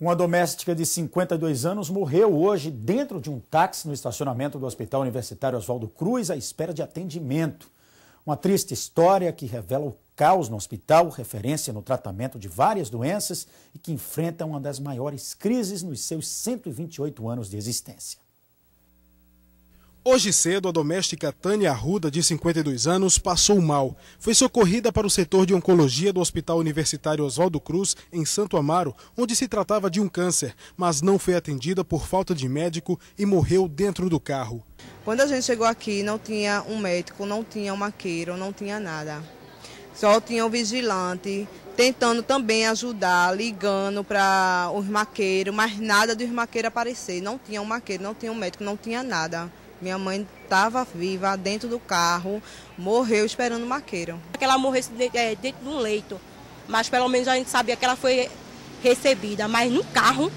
Uma doméstica de 52 anos morreu hoje dentro de um táxi no estacionamento do Hospital Universitário Oswaldo Cruz à espera de atendimento. Uma triste história que revela o caos no hospital, referência no tratamento de várias doenças e que enfrenta uma das maiores crises nos seus 128 anos de existência. Hoje cedo, a doméstica Tânia Arruda, de 52 anos, passou mal. Foi socorrida para o setor de oncologia do Hospital Universitário Oswaldo Cruz, em Santo Amaro, onde se tratava de um câncer, mas não foi atendida por falta de médico e morreu dentro do carro. Quando a gente chegou aqui, não tinha um médico, não tinha um maqueiro, não tinha nada. Só tinha o vigilante tentando também ajudar, ligando para os maqueiros, mas nada dos maqueiros aparecer. Não tinha um maqueiro, não tinha um médico, não tinha nada. Minha mãe estava viva dentro do carro, morreu esperando o maqueiro. Que ela morresse é, dentro de um leito, mas pelo menos a gente sabia que ela foi recebida, mas no carro.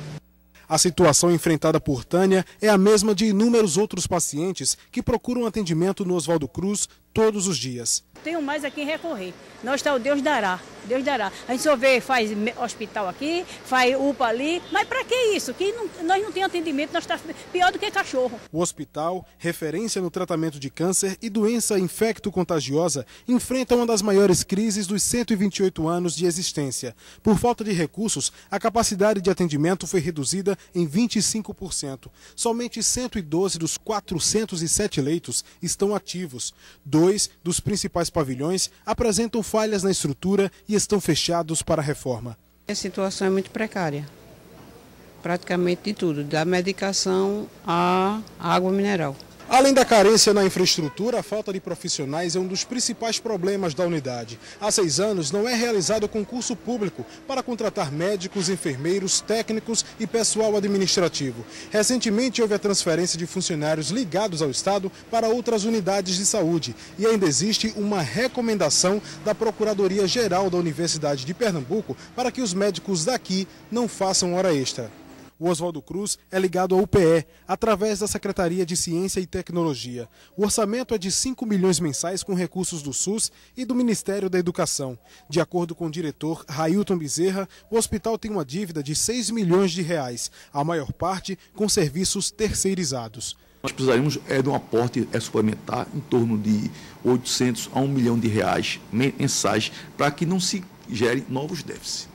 A situação enfrentada por Tânia é a mesma de inúmeros outros pacientes que procuram atendimento no Oswaldo Cruz todos os dias. Tenho mais a quem recorrer. Nós está o Deus dará, Deus dará. A gente só vê, faz hospital aqui, faz UPA ali, mas para que isso? Que não, nós não temos atendimento, nós está pior do que cachorro. O hospital, referência no tratamento de câncer e doença infecto-contagiosa, enfrenta uma das maiores crises dos 128 anos de existência. Por falta de recursos, a capacidade de atendimento foi reduzida em 25%. Somente 112 dos 407 leitos estão ativos. Do dois dos principais pavilhões apresentam falhas na estrutura e estão fechados para a reforma. A situação é muito precária. Praticamente de tudo, da medicação à água mineral. Além da carência na infraestrutura, a falta de profissionais é um dos principais problemas da unidade. Há seis anos não é realizado concurso público para contratar médicos, enfermeiros, técnicos e pessoal administrativo. Recentemente houve a transferência de funcionários ligados ao Estado para outras unidades de saúde e ainda existe uma recomendação da Procuradoria Geral da Universidade de Pernambuco para que os médicos daqui não façam hora extra. O Oswaldo Cruz é ligado ao UPE, através da Secretaria de Ciência e Tecnologia. O orçamento é de 5 milhões mensais com recursos do SUS e do Ministério da Educação. De acordo com o diretor Railton Bezerra, o hospital tem uma dívida de 6 milhões de reais, a maior parte com serviços terceirizados. Nós precisaríamos é, de um aporte é, suplementar em torno de 800 a 1 milhão de reais mensais para que não se gere novos déficits.